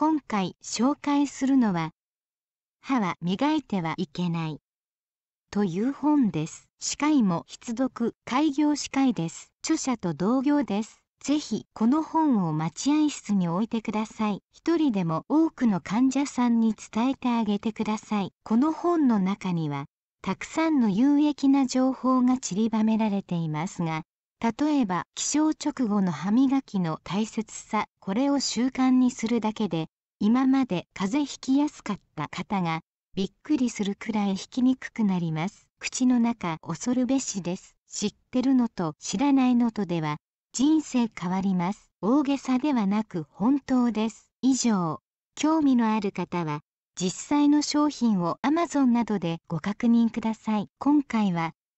今回紹介するのは「歯は磨いてはいけない」という本です。歯科医も必読開業歯科医です。著者と同業です。ぜひこの本を待合室に置いてください。一人でも多くの患者さんに伝えてあげてください。この本の中にはたくさんの有益な情報が散りばめられていますが、例えば起床直後の歯磨きの大切さこれを習慣にするだけで今まで風邪ひきやすかった方がびっくりするくらいひきにくくなります口の中恐るべしです知ってるのと知らないのとでは人生変わります大げさではなく本当です以上興味のある方は実際の商品を Amazon などでご確認ください今回は